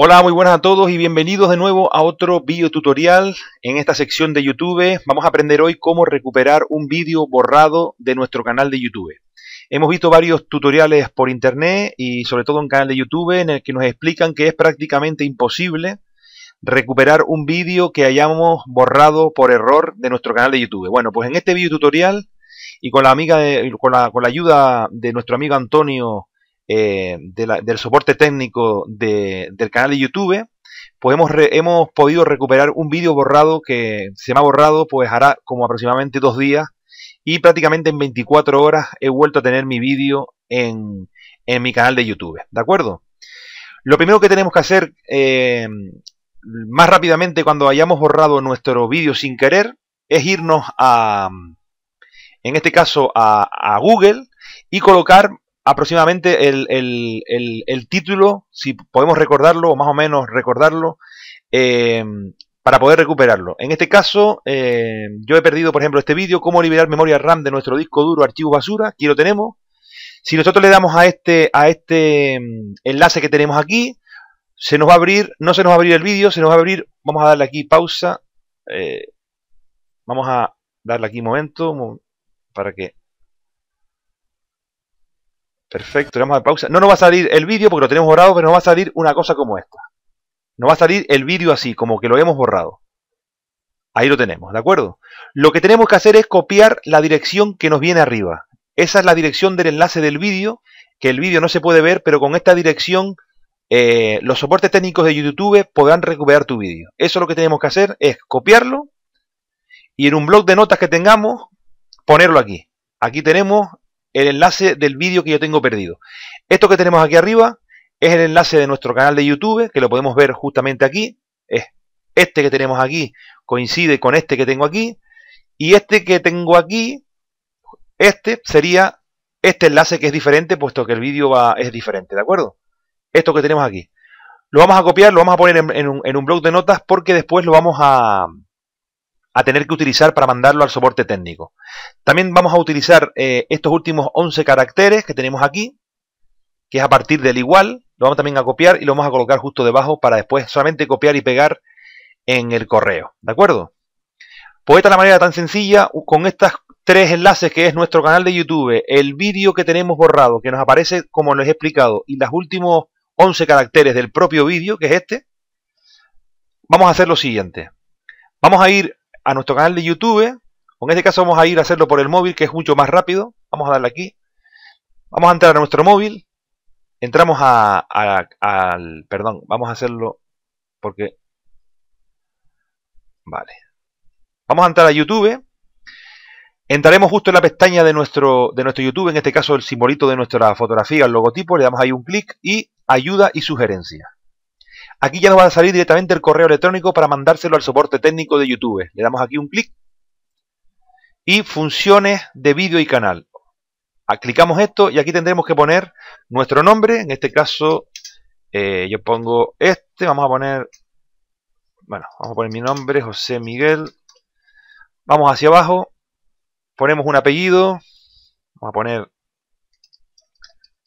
Hola, muy buenas a todos y bienvenidos de nuevo a otro video tutorial en esta sección de YouTube. Vamos a aprender hoy cómo recuperar un vídeo borrado de nuestro canal de YouTube. Hemos visto varios tutoriales por internet y sobre todo en canal de YouTube en el que nos explican que es prácticamente imposible recuperar un vídeo que hayamos borrado por error de nuestro canal de YouTube. Bueno, pues en este video tutorial y con la amiga con, la, con la ayuda de nuestro amigo Antonio eh, del soporte técnico del canal de YouTube, pues hemos, podido recuperar un vídeo borrado que se me ha borrado, pues hará como aproximadamente dos días y prácticamente en 24 horas he vuelto a tener mi vídeo en, mi canal de YouTube, ¿de acuerdo? Lo primero que tenemos que hacer eh, más rápidamente cuando hayamos borrado nuestro vídeo sin querer es irnos a, en este caso, a Google y colocar aproximadamente el, el, título, si podemos recordarlo, o más o menos recordarlo, eh, para poder recuperarlo. En este caso, eh, yo he perdido, por ejemplo, este vídeo, cómo liberar memoria RAM de nuestro disco duro archivo basura, aquí lo tenemos. Si nosotros le damos a este, a este mm, enlace que tenemos aquí, se nos va a abrir, no se nos va a abrir el vídeo, se nos va a abrir, vamos a darle aquí pausa, eh, vamos a darle aquí un momento, para que Perfecto, le damos a pausa. No nos va a salir el vídeo porque lo tenemos borrado, pero nos va a salir una cosa como esta. Nos va a salir el vídeo así, como que lo hemos borrado. Ahí lo tenemos, ¿de acuerdo? Lo que tenemos que hacer es copiar la dirección que nos viene arriba. Esa es la dirección del enlace del vídeo, que el vídeo no se puede ver, pero con esta dirección eh, los soportes técnicos de YouTube podrán recuperar tu vídeo. Eso lo que tenemos que hacer, es copiarlo y en un blog de notas que tengamos, ponerlo aquí. Aquí tenemos el enlace del vídeo que yo tengo perdido. Esto que tenemos aquí arriba es el enlace de nuestro canal de YouTube, que lo podemos ver justamente aquí. Es este que tenemos aquí coincide con este que tengo aquí. Y este que tengo aquí, este sería este enlace que es diferente, puesto que el vídeo es diferente, ¿de acuerdo? Esto que tenemos aquí. Lo vamos a copiar, lo vamos a poner en un blog de notas, porque después lo vamos a, a tener que utilizar para mandarlo al soporte técnico. También vamos a utilizar eh, estos últimos 11 caracteres que tenemos aquí, que es a partir del igual, lo vamos también a copiar y lo vamos a colocar justo debajo para después solamente copiar y pegar en el correo, ¿de acuerdo? Pues esta la manera tan sencilla, con estas tres enlaces que es nuestro canal de YouTube, el vídeo que tenemos borrado, que nos aparece como les he explicado, y los últimos 11 caracteres del propio vídeo, que es este, vamos a hacer lo siguiente. Vamos a ir a nuestro canal de YouTube. En este caso vamos a ir a hacerlo por el móvil, que es mucho más rápido. Vamos a darle aquí. Vamos a entrar a nuestro móvil. Entramos a, al... Perdón, vamos a hacerlo porque... Vale. Vamos a entrar a YouTube. Entraremos justo en la pestaña de nuestro, de nuestro YouTube, en este caso el simbolito de nuestra fotografía, el logotipo. Le damos ahí un clic y ayuda y sugerencias. Aquí ya nos va a salir directamente el correo electrónico para mandárselo al soporte técnico de YouTube. Le damos aquí un clic y funciones de vídeo y canal. Ah, clicamos esto y aquí tendremos que poner nuestro nombre. En este caso eh, yo pongo este. Vamos a poner, bueno, vamos a poner mi nombre, José Miguel. Vamos hacia abajo. Ponemos un apellido. Vamos a poner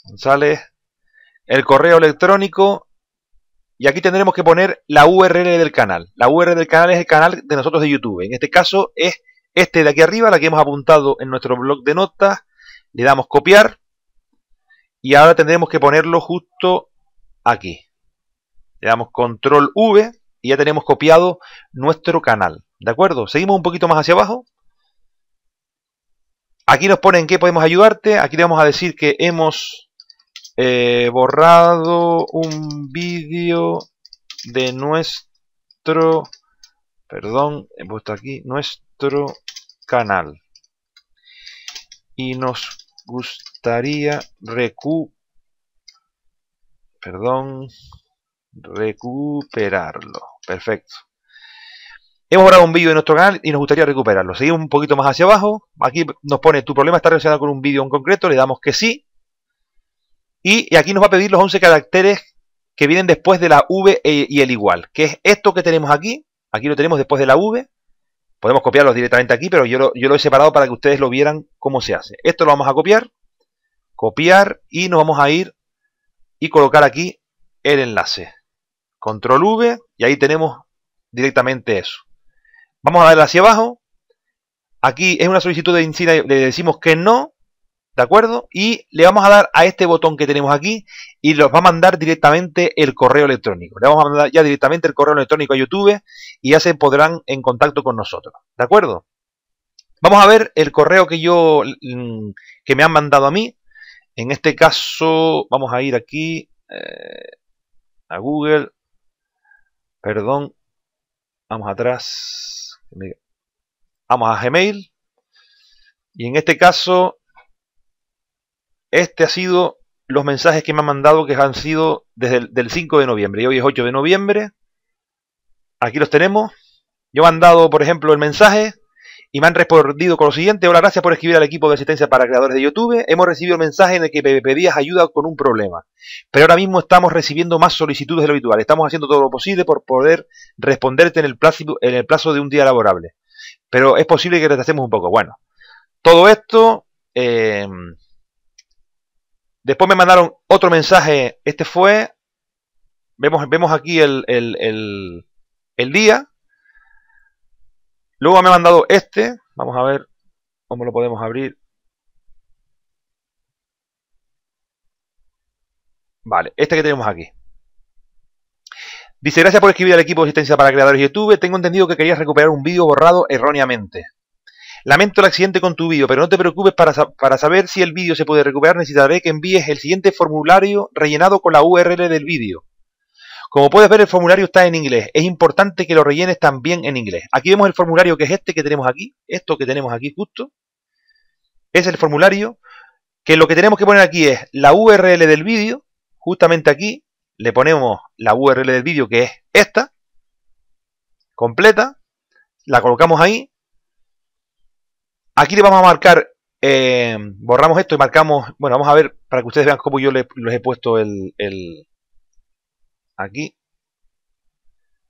González. El correo electrónico y aquí tendremos que poner la URL del canal. La URL del canal es el canal de nosotros de YouTube. En este caso es este de aquí arriba, la que hemos apuntado en nuestro blog de notas. Le damos copiar. Y ahora tendremos que ponerlo justo aquí. Le damos control V y ya tenemos copiado nuestro canal. ¿De acuerdo? Seguimos un poquito más hacia abajo. Aquí nos ponen qué podemos ayudarte. Aquí le vamos a decir que hemos he eh, borrado un vídeo de nuestro, perdón, he puesto aquí, nuestro canal. Y nos gustaría perdón, recuperarlo. Perfecto. Hemos borrado un vídeo de nuestro canal y nos gustaría recuperarlo. Seguimos un poquito más hacia abajo. Aquí nos pone, tu problema está relacionado con un vídeo en concreto. Le damos que sí. Y, aquí nos va a pedir los 11 caracteres que vienen después de la V e, y el igual, que es esto que tenemos aquí, aquí lo tenemos después de la V, podemos copiarlos directamente aquí, pero yo lo, he separado para que ustedes lo vieran cómo se hace. Esto lo vamos a copiar, copiar y nos vamos a ir y colocar aquí el enlace. Control V y ahí tenemos directamente eso. Vamos a ver hacia abajo. Aquí es una solicitud de insignia, le decimos que no. ¿De acuerdo? Y le vamos a dar a este botón que tenemos aquí y nos va a mandar directamente el correo electrónico. Le vamos a mandar ya directamente el correo electrónico a YouTube y ya se podrán en contacto con nosotros. ¿De acuerdo? Vamos a ver el correo que yo mm, que me han mandado a mí. En este caso, vamos a ir aquí eh, a Google. Perdón. Vamos atrás. Vamos a Gmail. Y en este caso este ha sido los mensajes que me han mandado que han sido desde el 5 de noviembre. Y hoy es 8 de noviembre. Aquí los tenemos. Yo me han dado, por ejemplo, el mensaje y me han respondido con lo siguiente. Hola, gracias por escribir al equipo de asistencia para creadores de YouTube. Hemos recibido el mensaje en el que pedías ayuda con un problema. Pero ahora mismo estamos recibiendo más solicitudes de lo habitual. Estamos haciendo todo lo posible por poder responderte en el plazo, de un día laborable. Pero es posible que retrasemos un poco. Bueno, todo esto... Eh, Después me mandaron otro mensaje. Este fue. Vemos, vemos aquí el, el, el, el día. Luego me ha mandado este. Vamos a ver cómo lo podemos abrir. Vale, este que tenemos aquí. Dice, gracias por escribir al equipo de asistencia para creadores de YouTube. Tengo entendido que querías recuperar un vídeo borrado erróneamente. Lamento el accidente con tu vídeo, pero no te preocupes para, saber si el vídeo se puede recuperar. Necesitaré que envíes el siguiente formulario rellenado con la URL del vídeo. Como puedes ver, el formulario está en inglés. Es importante que lo rellenes también en inglés. Aquí vemos el formulario que es este que tenemos aquí. Esto que tenemos aquí justo. Es el formulario que lo que tenemos que poner aquí es la URL del vídeo. Justamente aquí le ponemos la URL del vídeo que es esta. Completa. La colocamos ahí Aquí le vamos a marcar, eh, borramos esto y marcamos, bueno, vamos a ver para que ustedes vean cómo yo les, he puesto el, aquí.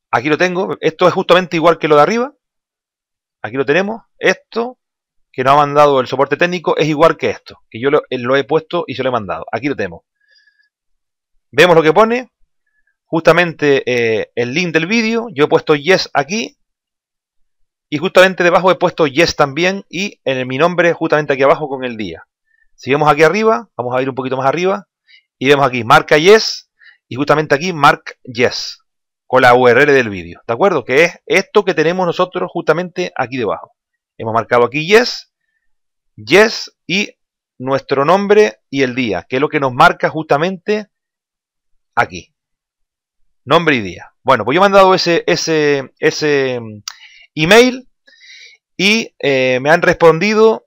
Aquí lo tengo, esto es justamente igual que lo de arriba. Aquí lo tenemos, esto, que nos ha mandado el soporte técnico, es igual que esto, que yo lo, eh, he puesto y se lo he mandado. Aquí lo tenemos. Vemos lo que pone, justamente eh, el link del vídeo, yo he puesto yes aquí, y justamente debajo he puesto yes también y en el, mi nombre justamente aquí abajo con el día. Si vemos aquí arriba, vamos a ir un poquito más arriba y vemos aquí marca yes y justamente aquí mark yes con la URL del vídeo, ¿de acuerdo? Que es esto que tenemos nosotros justamente aquí debajo. Hemos marcado aquí yes, yes y nuestro nombre y el día, que es lo que nos marca justamente aquí. Nombre y día. Bueno, pues yo he mandado ese, ese, ese, email y eh, me han respondido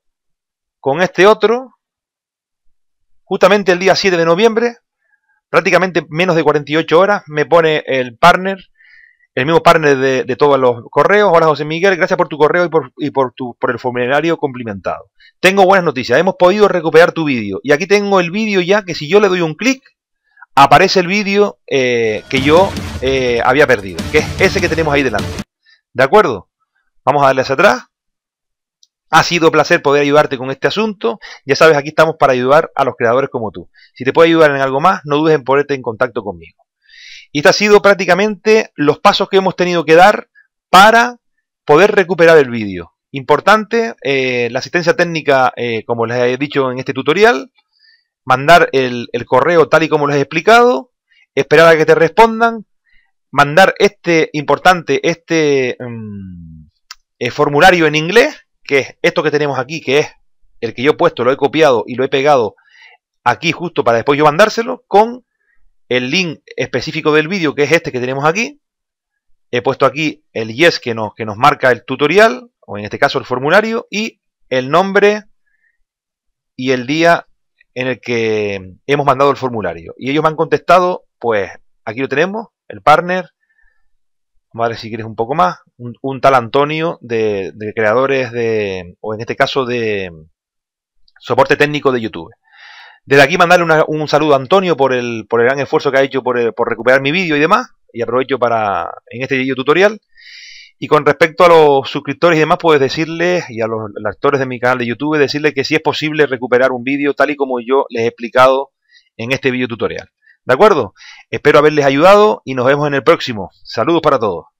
con este otro, justamente el día 7 de noviembre, prácticamente menos de 48 horas, me pone el partner, el mismo partner de, todos los correos. Hola José Miguel, gracias por tu correo y por, y por, tu, por el formulario cumplimentado Tengo buenas noticias, hemos podido recuperar tu vídeo. Y aquí tengo el vídeo ya que si yo le doy un clic, aparece el vídeo eh, que yo eh, había perdido, que es ese que tenemos ahí delante. ¿De acuerdo? Vamos a darle hacia atrás. Ha sido un placer poder ayudarte con este asunto. Ya sabes, aquí estamos para ayudar a los creadores como tú. Si te puedo ayudar en algo más, no dudes en ponerte en contacto conmigo. Y este ha sido prácticamente los pasos que hemos tenido que dar para poder recuperar el vídeo. Importante, eh, la asistencia técnica, eh, como les he dicho en este tutorial, mandar el, correo tal y como les he explicado, esperar a que te respondan, mandar este importante, este... Em, eh, formulario en inglés, que es esto que tenemos aquí, que es el que yo he puesto, lo he copiado y lo he pegado aquí justo para después yo mandárselo, con el link específico del vídeo, que es este que tenemos aquí. He puesto aquí el yes que nos, que nos marca el tutorial, o en este caso el formulario, y el nombre y el día en el que hemos mandado el formulario. Y ellos me han contestado, pues aquí lo tenemos, el partner. Vamos si quieres un poco más un, tal Antonio de, creadores de, o en este caso de soporte técnico de YouTube. Desde aquí mandarle un saludo a Antonio por el, por el gran esfuerzo que ha hecho por, eh, por recuperar mi vídeo y demás. Y aprovecho para en este vídeo tutorial. Y con respecto a los suscriptores y demás, puedes decirles, y a los, lectores actores de mi canal de YouTube, decirles que si es posible recuperar un vídeo tal y como yo les he explicado en este vídeo tutorial. ¿De acuerdo? Espero haberles ayudado y nos vemos en el próximo. Saludos para todos.